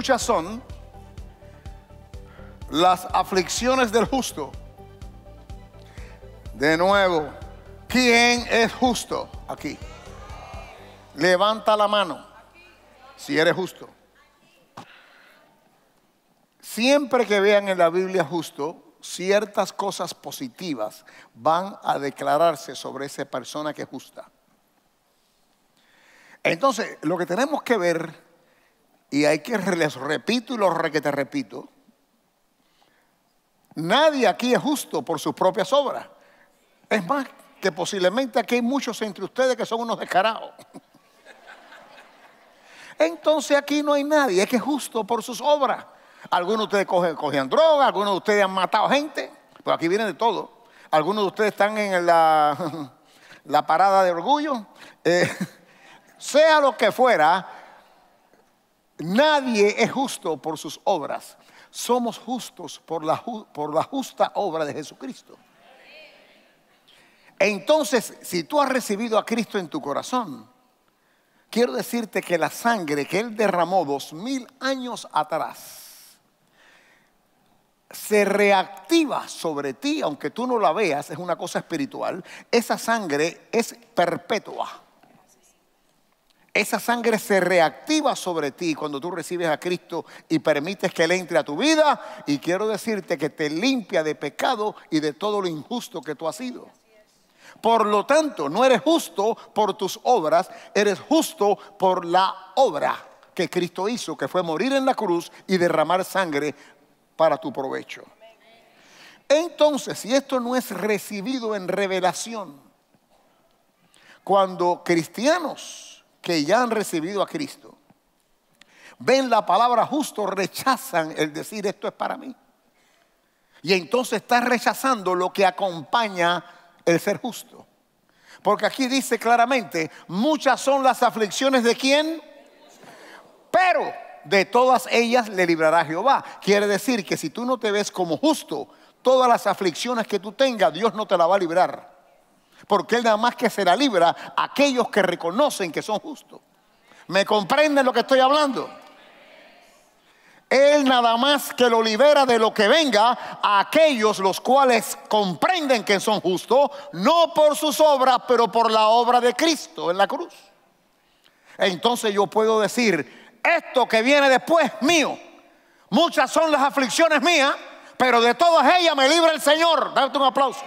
muchas son las aflicciones del justo. De nuevo, ¿quién es justo aquí? Levanta la mano si eres justo. Siempre que vean en la Biblia justo, ciertas cosas positivas van a declararse sobre esa persona que es justa. Entonces, lo que tenemos que ver y hay que les repito y lo que te repito, nadie aquí es justo por sus propias obras. Es más, que posiblemente aquí hay muchos entre ustedes que son unos descarados. Entonces aquí no hay nadie, es que es justo por sus obras. Algunos de ustedes cogen, cogían droga, algunos de ustedes han matado gente, pero aquí viene de todo. Algunos de ustedes están en la, parada de orgullo. Eh, sea lo que fuera, Nadie es justo por sus obras. Somos justos por la, justa obra de Jesucristo. Entonces, si tú has recibido a Cristo en tu corazón, quiero decirte que la sangre que Él derramó dos mil años atrás se reactiva sobre ti, aunque tú no la veas, es una cosa espiritual. Esa sangre es perpetua. Esa sangre se reactiva sobre ti cuando tú recibes a Cristo y permites que Él entre a tu vida. Y quiero decirte que te limpia de pecado y de todo lo injusto que tú has sido. Por lo tanto, no eres justo por tus obras, eres justo por la obra que Cristo hizo, que fue morir en la cruz y derramar sangre para tu provecho. Entonces, si esto no es recibido en revelación, cuando cristianos que ya han recibido a Cristo, ven la palabra justo, rechazan el decir esto es para mí. Y entonces estás rechazando lo que acompaña el ser justo. Porque aquí dice claramente, muchas son las aflicciones de quién, pero de todas ellas le librará Jehová. Quiere decir que si tú no te ves como justo, todas las aflicciones que tú tengas, Dios no te la va a librar porque Él nada más que será libra a aquellos que reconocen que son justos. ¿Me comprenden lo que estoy hablando? Él nada más que lo libera de lo que venga a aquellos los cuales comprenden que son justos, no por sus obras, pero por la obra de Cristo en la cruz. Entonces yo puedo decir, esto que viene después mío, muchas son las aflicciones mías, pero de todas ellas me libra el Señor. Date un aplauso.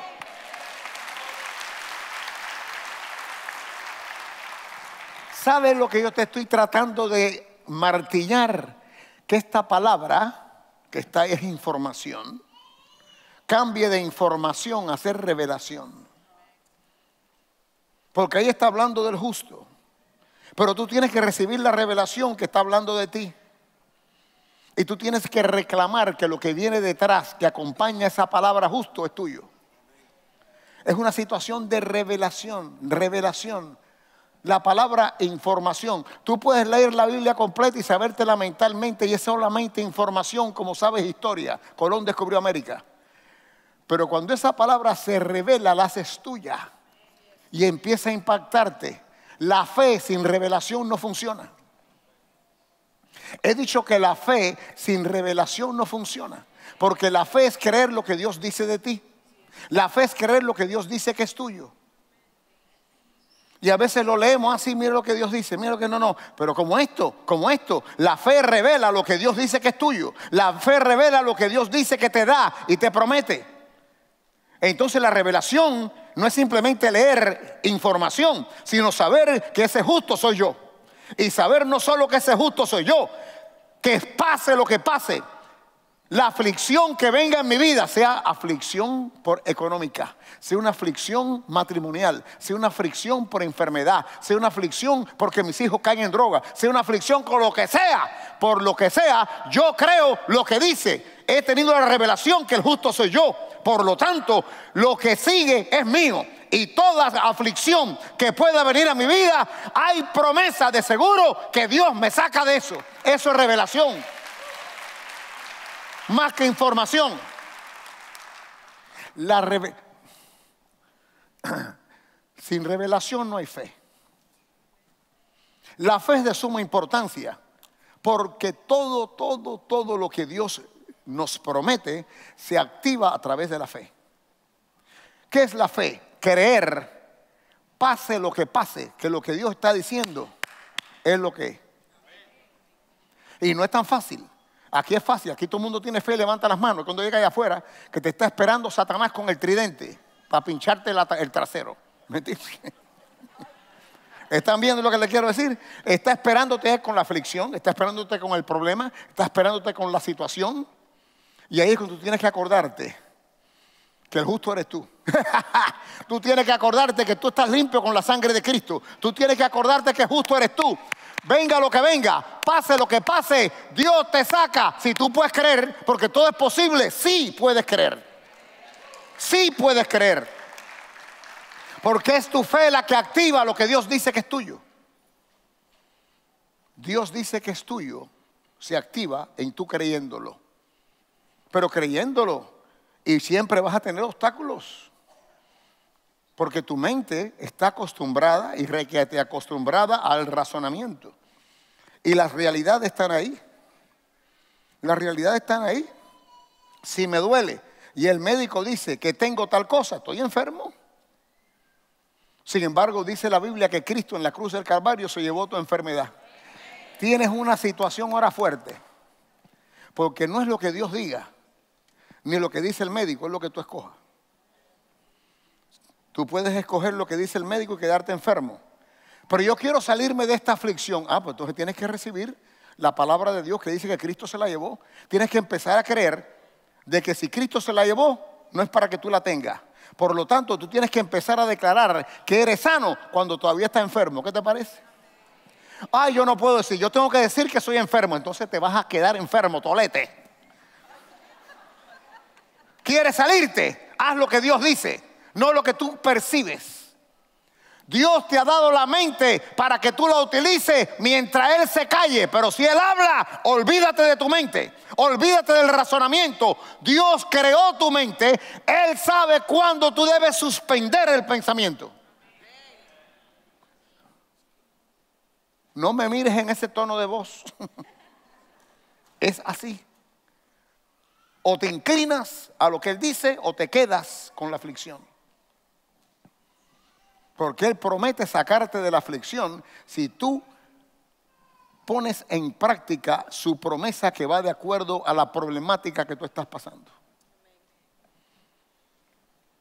¿Sabes lo que yo te estoy tratando de martillar? Que esta palabra, que está es información, cambie de información a ser revelación. Porque ahí está hablando del justo. Pero tú tienes que recibir la revelación que está hablando de ti. Y tú tienes que reclamar que lo que viene detrás, que acompaña esa palabra justo, es tuyo. Es una situación de revelación, revelación la palabra información. Tú puedes leer la Biblia completa y sabértela mentalmente y es solamente información como sabes historia. Colón descubrió América. Pero cuando esa palabra se revela, la haces tuya y empieza a impactarte. La fe sin revelación no funciona. He dicho que la fe sin revelación no funciona, porque la fe es creer lo que Dios dice de ti. La fe es creer lo que Dios dice que es tuyo. Y a veces lo leemos así, mira lo que Dios dice, mira lo que no, no. Pero como esto, como esto, la fe revela lo que Dios dice que es tuyo. La fe revela lo que Dios dice que te da y te promete. Entonces la revelación no es simplemente leer información, sino saber que ese justo soy yo. Y saber no solo que ese justo soy yo, que pase lo que pase, la aflicción que venga en mi vida sea aflicción por económica, sea una aflicción matrimonial, sea una aflicción por enfermedad, sea una aflicción porque mis hijos caen en droga, sea una aflicción con lo que sea, por lo que sea, yo creo lo que dice. He tenido la revelación que el justo soy yo. Por lo tanto, lo que sigue es mío. Y toda aflicción que pueda venir a mi vida, hay promesa de seguro que Dios me saca de eso. Eso es revelación más que información. La Sin revelación no hay fe. La fe es de suma importancia porque todo, todo, todo lo que Dios nos promete se activa a través de la fe. ¿Qué es la fe? Creer, pase lo que pase, que lo que Dios está diciendo es lo que es. Y no es tan fácil. Aquí es fácil, aquí todo el mundo tiene fe, levanta las manos. Cuando llega allá afuera, que te está esperando Satanás con el tridente para pincharte el trasero. ¿Me ¿Están viendo lo que le quiero decir? Está esperándote con la aflicción, está esperándote con el problema, está esperándote con la situación. Y ahí es cuando tú tienes que acordarte que el justo eres tú. tú tienes que acordarte que tú estás limpio con la sangre de Cristo. Tú tienes que acordarte que justo eres tú. Venga lo que venga, pase lo que pase, Dios te saca. Si tú puedes creer, porque todo es posible, sí puedes creer. Sí puedes creer. Porque es tu fe la que activa lo que Dios dice que es tuyo. Dios dice que es tuyo, se activa en tú creyéndolo. Pero creyéndolo, y siempre vas a tener obstáculos. Porque tu mente está acostumbrada y requete acostumbrada al razonamiento. Y las realidades están ahí. Las realidades están ahí. Si me duele y el médico dice que tengo tal cosa, estoy enfermo. Sin embargo, dice la Biblia que Cristo en la cruz del Calvario se llevó tu enfermedad. Tienes una situación ahora fuerte. Porque no es lo que Dios diga, ni lo que dice el médico, es lo que tú escojas. Tú puedes escoger lo que dice el médico y quedarte enfermo. Pero yo quiero salirme de esta aflicción. Ah, pues entonces tienes que recibir la palabra de Dios que dice que Cristo se la llevó. Tienes que empezar a creer de que si Cristo se la llevó, no es para que tú la tengas. Por lo tanto, tú tienes que empezar a declarar que eres sano cuando todavía estás enfermo. ¿Qué te parece? Ay, yo no puedo decir, yo tengo que decir que soy enfermo. Entonces te vas a quedar enfermo, tolete. ¿Quieres salirte? Haz lo que Dios dice no lo que tú percibes. Dios te ha dado la mente para que tú la utilices mientras Él se calle. Pero si Él habla, olvídate de tu mente, olvídate del razonamiento. Dios creó tu mente, Él sabe cuándo tú debes suspender el pensamiento. No me mires en ese tono de voz. es así. O te inclinas a lo que Él dice o te quedas con la aflicción. Porque Él promete sacarte de la aflicción si tú pones en práctica su promesa que va de acuerdo a la problemática que tú estás pasando.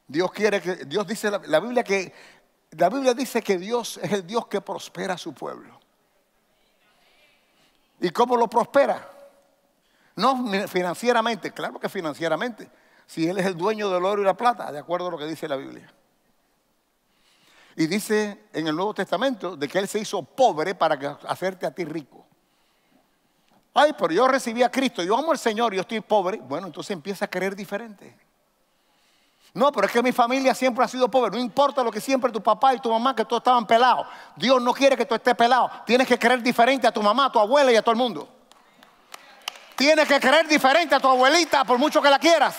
Dios quiere que, Dios dice, la, Biblia que, la Biblia dice que Dios es el Dios que prospera a su pueblo. ¿Y cómo lo prospera? No financieramente, claro que financieramente, si Él es el dueño del oro y la plata, de acuerdo a lo que dice la Biblia. Y dice en el Nuevo Testamento de que Él se hizo pobre para hacerte a ti rico. Ay, pero yo recibí a Cristo, yo amo al Señor, yo estoy pobre. Bueno, entonces empieza a creer diferente. No, pero es que mi familia siempre ha sido pobre. No importa lo que siempre tu papá y tu mamá, que todos estaban pelados. Dios no quiere que tú estés pelado. Tienes que creer diferente a tu mamá, a tu abuela y a todo el mundo. Tienes que creer diferente a tu abuelita, por mucho que la quieras.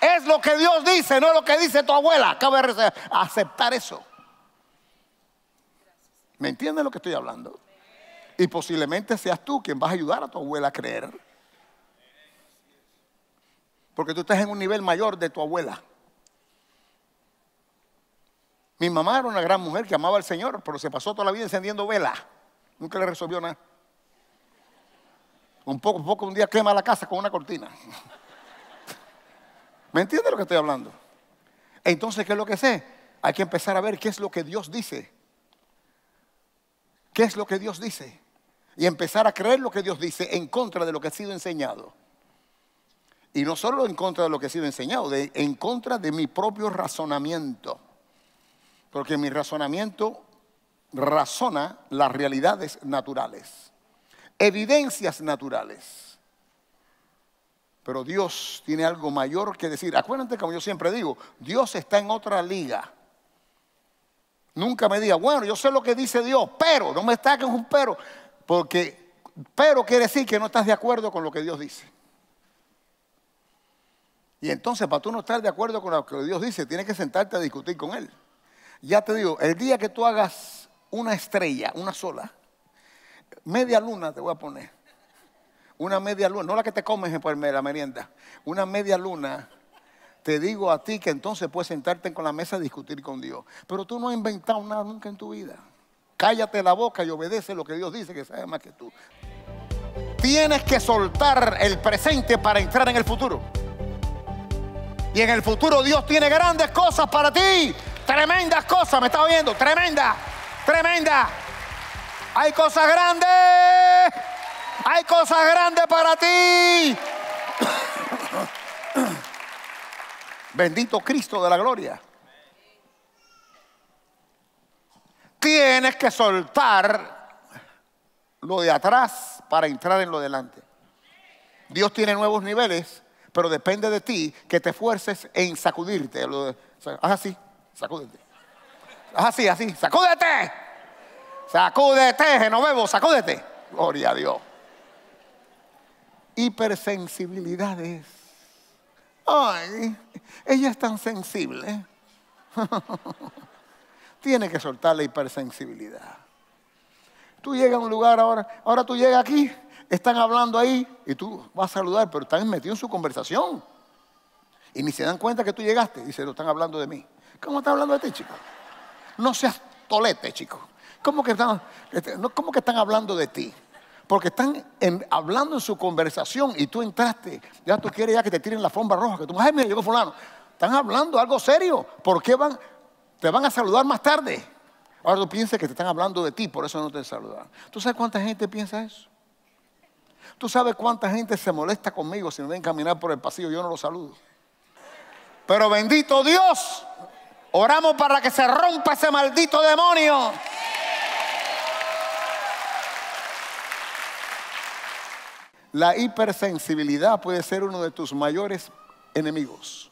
Es lo que Dios dice, no es lo que dice tu abuela. Acaba de aceptar eso. ¿Me entiendes lo que estoy hablando? Y posiblemente seas tú quien vas a ayudar a tu abuela a creer. Porque tú estás en un nivel mayor de tu abuela. Mi mamá era una gran mujer que amaba al Señor, pero se pasó toda la vida encendiendo vela. Nunca le resolvió nada. Un poco, un poco, un día quema la casa con una cortina. ¿Me entiende lo que estoy hablando? Entonces, ¿qué es lo que sé? Hay que empezar a ver qué es lo que Dios dice. ¿Qué es lo que Dios dice? Y empezar a creer lo que Dios dice en contra de lo que ha sido enseñado. Y no solo en contra de lo que ha sido enseñado, de, en contra de mi propio razonamiento. Porque mi razonamiento razona las realidades naturales, evidencias naturales. Pero Dios tiene algo mayor que decir. Acuérdate, como yo siempre digo, Dios está en otra liga. Nunca me diga, bueno, yo sé lo que dice Dios, pero no me saques un pero, porque pero quiere decir que no estás de acuerdo con lo que Dios dice. Y entonces, para tú no estar de acuerdo con lo que Dios dice, tienes que sentarte a discutir con Él. Ya te digo, el día que tú hagas una estrella, una sola, media luna te voy a poner, una media luna, no la que te comes en la merienda, una media luna, te digo a ti que entonces puedes sentarte con la mesa y discutir con Dios. Pero tú no has inventado nada nunca en tu vida. Cállate la boca y obedece lo que Dios dice que sabe más que tú. Tienes que soltar el presente para entrar en el futuro. Y en el futuro Dios tiene grandes cosas para ti. Tremendas cosas, me estás oyendo. Tremenda, tremenda. Hay cosas grandes. Hay cosas grandes para ti. Bendito Cristo de la gloria. Tienes que soltar lo de atrás para entrar en lo delante. Dios tiene nuevos niveles, pero depende de ti que te esfuerces en sacudirte. Haz así, sacúdete. Haz así, así, sacúdete. Sacúdete, Genovevo, sacúdete. Gloria a Dios hipersensibilidades. Ay, ella es tan sensible. Tiene que soltar la hipersensibilidad. Tú llegas a un lugar ahora, ahora tú llegas aquí, están hablando ahí y tú vas a saludar, pero están metidos en su conversación. Y ni se dan cuenta que tú llegaste y se lo están hablando de mí. ¿Cómo están hablando de ti, este chicos? No seas tolete, chico. ¿Cómo que están, este, cómo que están hablando de ti? Porque están hablando en su conversación y tú entraste. Ya tú quieres ya que te tiren la fomba roja. Que tú, ay, me llegó fulano. Están hablando algo serio. ¿Por qué van? Te van a saludar más tarde. Ahora tú piensas que te están hablando de ti, por eso no te saludan. ¿Tú sabes cuánta gente piensa eso? ¿Tú sabes cuánta gente se molesta conmigo si no ven caminar por el pasillo? Yo no lo saludo. Pero bendito Dios, oramos para que se rompa ese maldito demonio. La hipersensibilidad puede ser uno de tus mayores enemigos.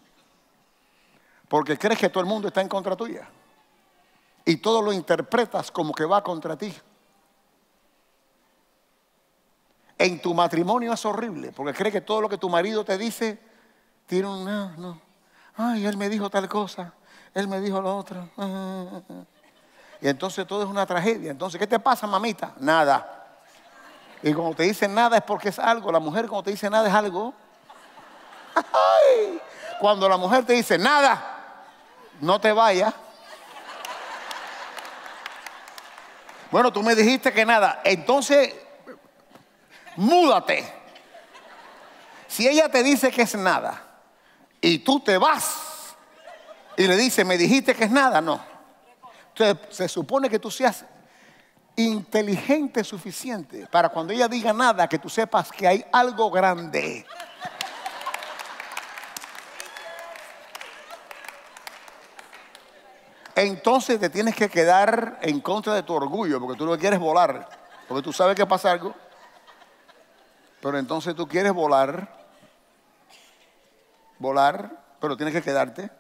Porque crees que todo el mundo está en contra tuya. Y todo lo interpretas como que va contra ti. En tu matrimonio es horrible, porque crees que todo lo que tu marido te dice tiene un ah, no, Ay, él me dijo tal cosa, él me dijo lo otro. Ah, ah, y entonces todo es una tragedia. Entonces, ¿qué te pasa, mamita? Nada. Y cuando te dicen nada es porque es algo. La mujer cuando te dice nada es algo. Cuando la mujer te dice nada, no te vayas. Bueno, tú me dijiste que nada. Entonces, múdate. Si ella te dice que es nada y tú te vas y le dice, me dijiste que es nada, no. Entonces, se supone que tú seas inteligente suficiente para cuando ella diga nada que tú sepas que hay algo grande. Entonces te tienes que quedar en contra de tu orgullo porque tú no quieres volar, porque tú sabes que pasa algo. Pero entonces tú quieres volar, volar, pero tienes que quedarte.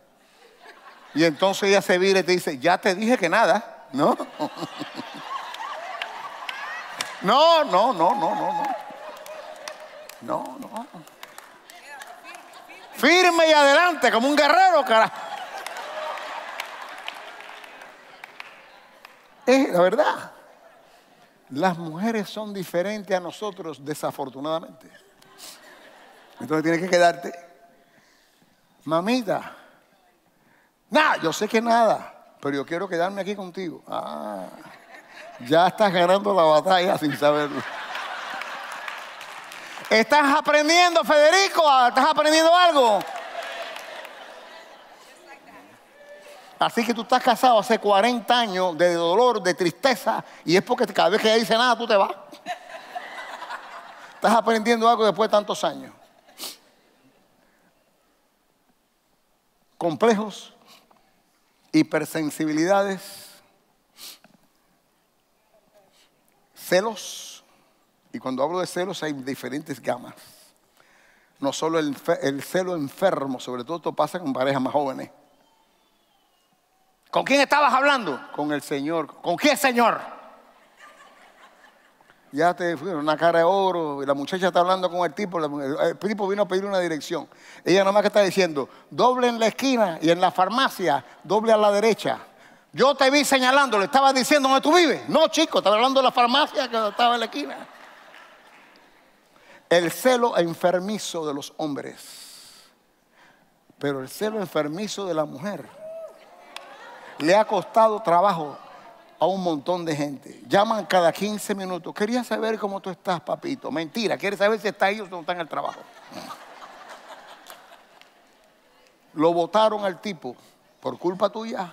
Y entonces ella se vira y te dice, ya te dije que nada, ¿no? No, no, no, no, no, no. No, no. Firme y adelante, como un guerrero, carajo. Es la verdad. Las mujeres son diferentes a nosotros, desafortunadamente. Entonces tienes que quedarte. Mamita, nada, yo sé que nada, pero yo quiero quedarme aquí contigo. Ah. Ya estás ganando la batalla sin saberlo. Estás aprendiendo, Federico, estás aprendiendo algo. Así que tú estás casado hace 40 años de dolor, de tristeza, y es porque cada vez que ella dice nada, tú te vas. Estás aprendiendo algo después de tantos años. Complejos, hipersensibilidades celos, y cuando hablo de celos hay diferentes gamas. No solo el, celo enfermo, sobre todo esto pasa con parejas más jóvenes. ¿Con quién estabas hablando? Con el Señor. ¿Con qué Señor? Ya te fueron una cara de oro y la muchacha está hablando con el tipo. El tipo vino a pedir una dirección. Ella nada más que está diciendo, doble en la esquina y en la farmacia, doble a la derecha. Yo te vi señalando, le estaba diciendo dónde tú vives. No, chico, estaba hablando de la farmacia que estaba en la esquina. El celo enfermizo de los hombres, pero el celo enfermizo de la mujer le ha costado trabajo a un montón de gente. Llaman cada 15 minutos. Quería saber cómo tú estás, papito. Mentira, quiere saber si está ahí o no está en el trabajo. Lo votaron al tipo por culpa tuya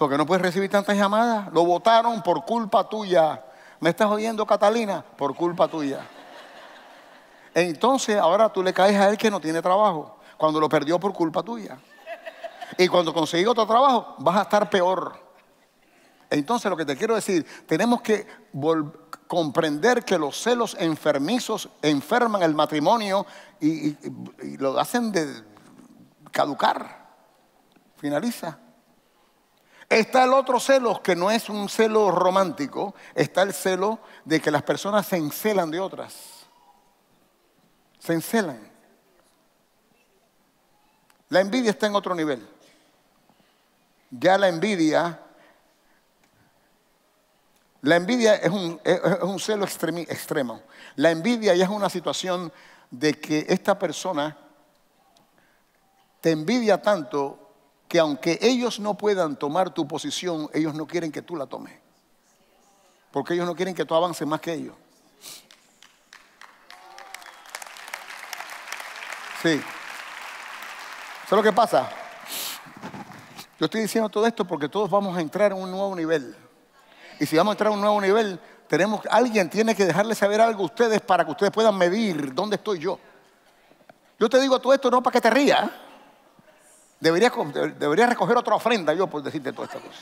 porque no puedes recibir tantas llamadas. Lo votaron por culpa tuya. ¿Me estás oyendo, Catalina? Por culpa tuya. Entonces, ahora tú le caes a él que no tiene trabajo, cuando lo perdió por culpa tuya. Y cuando consigue otro trabajo, vas a estar peor. Entonces, lo que te quiero decir, tenemos que comprender que los celos enfermizos enferman el matrimonio y lo hacen de caducar. Finaliza. Está el otro celo, que no es un celo romántico, está el celo de que las personas se encelan de otras. Se encelan. La envidia está en otro nivel. Ya la envidia, la envidia es un, celo extremo. La envidia ya es una situación de que esta persona te envidia tanto que aunque ellos no puedan tomar tu posición, ellos no quieren que tú la tomes. Porque ellos no quieren que tú avances más que ellos. Sí. ¿Sabes lo que pasa? Yo estoy diciendo todo esto porque todos vamos a entrar a un nuevo nivel. Y si vamos a entrar a un nuevo nivel, tenemos, alguien tiene que dejarle saber algo a ustedes para que ustedes puedan medir dónde estoy yo. Yo te digo todo esto no para que te rías. Deberías, debería recoger otra ofrenda yo por decirte toda esta cosa.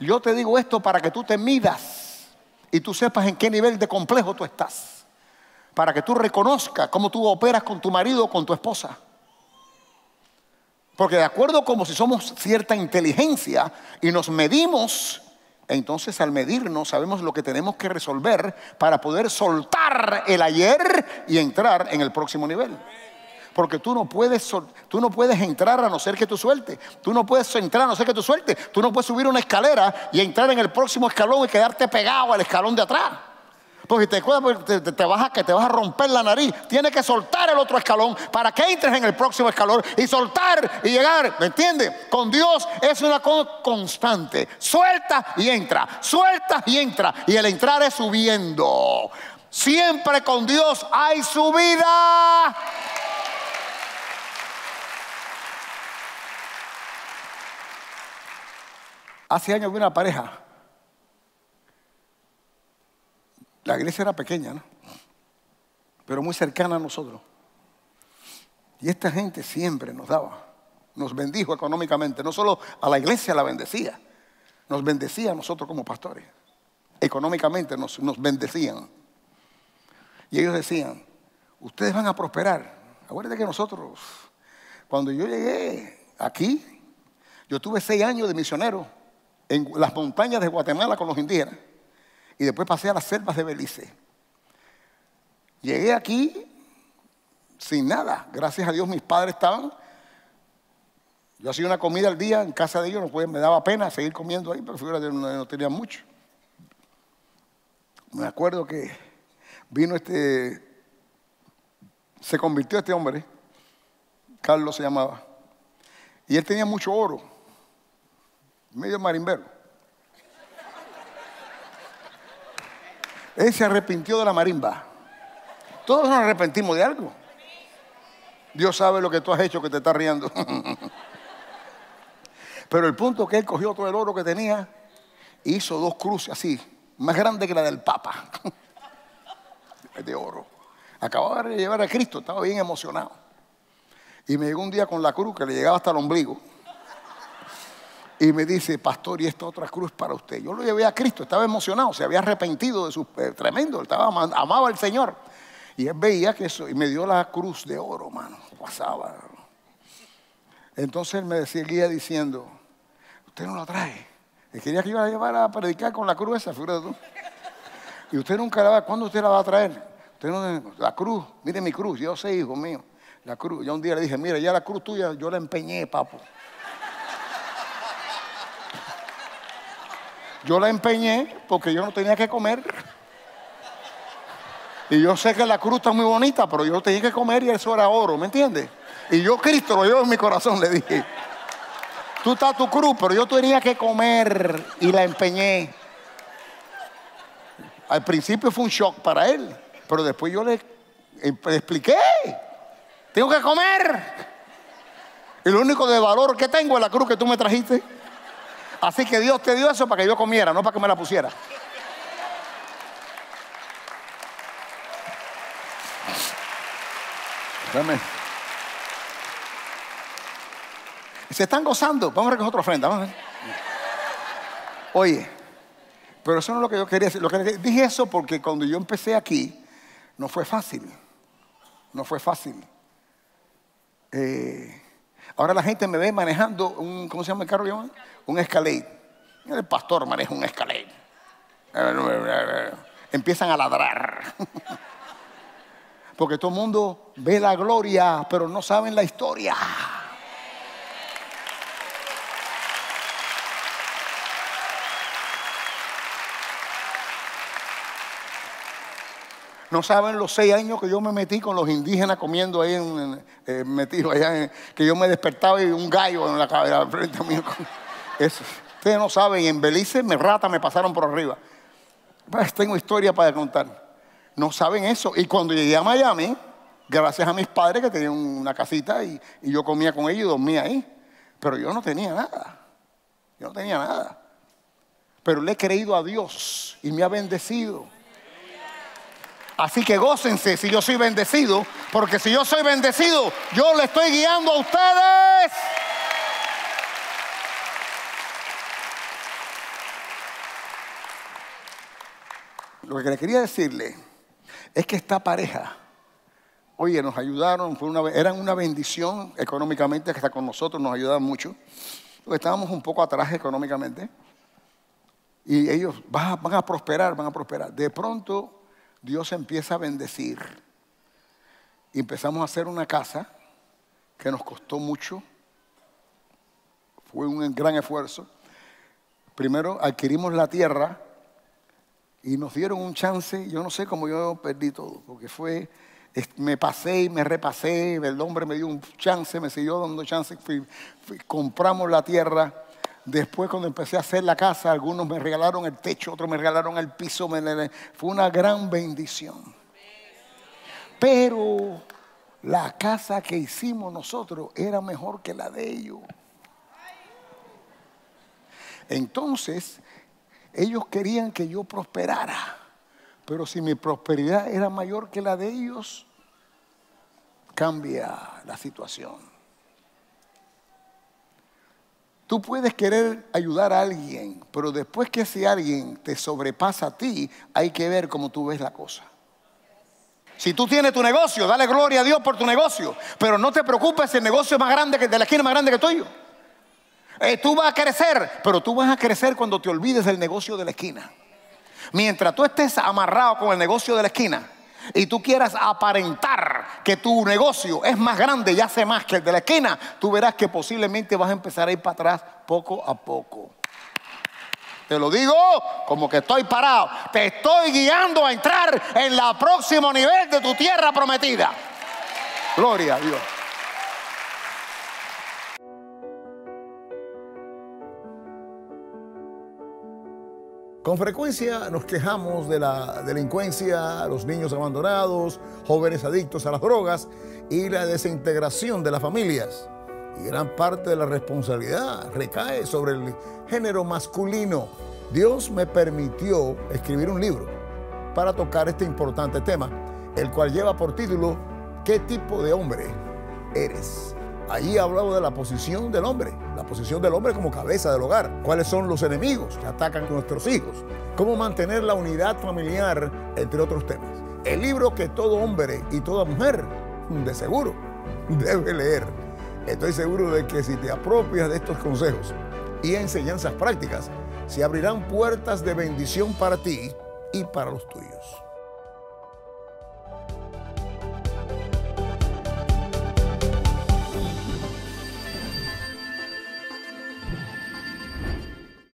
Yo te digo esto para que tú te midas y tú sepas en qué nivel de complejo tú estás. Para que tú reconozcas cómo tú operas con tu marido o con tu esposa. Porque de acuerdo como si somos cierta inteligencia y nos medimos, entonces al medirnos sabemos lo que tenemos que resolver para poder soltar el ayer y entrar en el próximo nivel. Porque tú no puedes, tú no puedes entrar a no ser que tú sueltes. Tú no puedes entrar a no ser que tú sueltes. Tú no puedes subir una escalera y entrar en el próximo escalón y quedarte pegado al escalón de atrás. Porque te, pues, te, que te vas a romper la nariz. Tienes que soltar el otro escalón para que entres en el próximo escalón y soltar y llegar. ¿Me entiendes? Con Dios es una cosa constante. Suelta y entra. Suelta y entra. Y el entrar es subiendo. Siempre con Dios hay subida. Hace años vi una pareja. La iglesia era pequeña, ¿no? Pero muy cercana a nosotros. Y esta gente siempre nos daba, nos bendijo económicamente. No solo a la iglesia la bendecía, nos bendecía a nosotros como pastores. Económicamente nos, bendecían. Y ellos decían, ustedes van a prosperar. Acuérdate que nosotros, cuando yo llegué aquí, yo tuve seis años de misionero en las montañas de Guatemala con los indígenas y después pasé a las selvas de Belice. Llegué aquí sin nada. Gracias a Dios mis padres estaban. Yo hacía una comida al día en casa de ellos, me daba pena seguir comiendo ahí, pero fíjate, no, no tenía mucho. Me acuerdo que vino este, se convirtió este hombre, Carlos se llamaba, y él tenía mucho oro medio marimbero. Él se arrepintió de la marimba. Todos nos arrepentimos de algo. Dios sabe lo que tú has hecho que te está riendo. Pero el punto que él cogió todo el oro que tenía, hizo dos cruces así, más grandes que la del Papa, de oro. Acababa de llevar a Cristo, estaba bien emocionado. Y me llegó un día con la cruz que le llegaba hasta el ombligo y me dice, pastor, y esta otra cruz para usted. Yo lo llevé a Cristo, estaba emocionado, se había arrepentido de su eh, tremendo, estaba, amaba al Señor. Y él veía que eso, y me dio la cruz de oro, mano, pasaba. Entonces él me guía diciendo, usted no la trae. Y quería que iba a llevar a predicar con la cruz esa, figura tú. Y usted nunca la va, ¿cuándo usted la va a traer? Usted no, la cruz, mire mi cruz, yo sé, hijo mío, la cruz. Yo un día le dije, mira, ya la cruz tuya, yo la empeñé, papo. Yo la empeñé porque yo no tenía que comer. Y yo sé que la cruz está muy bonita, pero yo tenía que comer y eso era oro, ¿me entiendes? Y yo, Cristo, lo llevo en mi corazón, le dije. Tú estás tu cruz, pero yo tenía que comer y la empeñé. Al principio fue un shock para él, pero después yo le, em, le expliqué. Tengo que comer. Y lo único de valor que tengo es la cruz que tú me trajiste. Así que Dios te dio eso para que yo comiera, no para que me la pusiera. Se están gozando. Vamos a es otra ofrenda. Vamos Oye, pero eso no es lo que yo quería decir. dije eso porque cuando yo empecé aquí, no fue fácil. No fue fácil. Eh, Ahora la gente me ve manejando un, ¿cómo se llama el carro Un Escalade. El pastor maneja un Escalade. Empiezan a ladrar. Porque todo el mundo ve la gloria, pero no saben la historia. No saben los seis años que yo me metí con los indígenas comiendo ahí, en, eh, metido allá, que yo me despertaba y un gallo en la cabeza frente a mí. Ustedes no saben, en Belice me rata, me pasaron por arriba. Pues, tengo historia para contar. No saben eso. Y cuando llegué a Miami, gracias a mis padres que tenían una casita y, y yo comía con ellos y dormía ahí. Pero yo no tenía nada. Yo no tenía nada. Pero le he creído a Dios y me ha bendecido. Así que gócense si yo soy bendecido, porque si yo soy bendecido, yo le estoy guiando a ustedes. Lo que le quería decirle es que esta pareja, oye, nos ayudaron, fue una, eran una bendición económicamente, que está con nosotros, nos ayudaban mucho. Estábamos un poco atrás económicamente. Y ellos van a prosperar, van a prosperar. De pronto Dios empieza a bendecir. empezamos a hacer una casa que nos costó mucho. Fue un gran esfuerzo. Primero adquirimos la tierra y nos dieron un chance. Yo no sé cómo yo perdí todo, porque fue, me pasé y me repasé. El hombre me dio un chance, me siguió dando chance. compramos la tierra Después cuando empecé a hacer la casa, algunos me regalaron el techo, otros me regalaron el piso. fue una gran bendición. Pero la casa que hicimos nosotros era mejor que la de ellos. Entonces, ellos querían que yo prosperara. Pero si mi prosperidad era mayor que la de ellos, cambia la situación. Tú puedes querer ayudar a alguien, pero después que si alguien te sobrepasa a ti, hay que ver cómo tú ves la cosa. Si tú tienes tu negocio, dale gloria a Dios por tu negocio, pero no te preocupes el negocio es más grande que de la esquina más grande que tuyo. Eh, tú vas a crecer, pero tú vas a crecer cuando te olvides del negocio de la esquina. Mientras tú estés amarrado con el negocio de la esquina, y tú quieras aparentar que tu negocio es más grande y hace más que el de la esquina, tú verás que posiblemente vas a empezar a ir para atrás poco a poco. Te lo digo como que estoy parado. Te estoy guiando a entrar en el próximo nivel de tu tierra prometida. Gloria a Dios. Con frecuencia nos quejamos de la delincuencia, los niños abandonados, jóvenes adictos a las drogas y la desintegración de las familias. Y gran parte de la responsabilidad recae sobre el género masculino. Dios me permitió escribir un libro para tocar este importante tema, el cual lleva por título ¿Qué tipo de hombre eres? Ahí hablaba de la posición del hombre, la posición del hombre como cabeza del hogar, cuáles son los enemigos que atacan a nuestros hijos, cómo mantener la unidad familiar, entre otros temas. El libro que todo hombre y toda mujer, de seguro, debe leer. Estoy seguro de que si te apropias de estos consejos y enseñanzas prácticas, se abrirán puertas de bendición para ti y para los tuyos.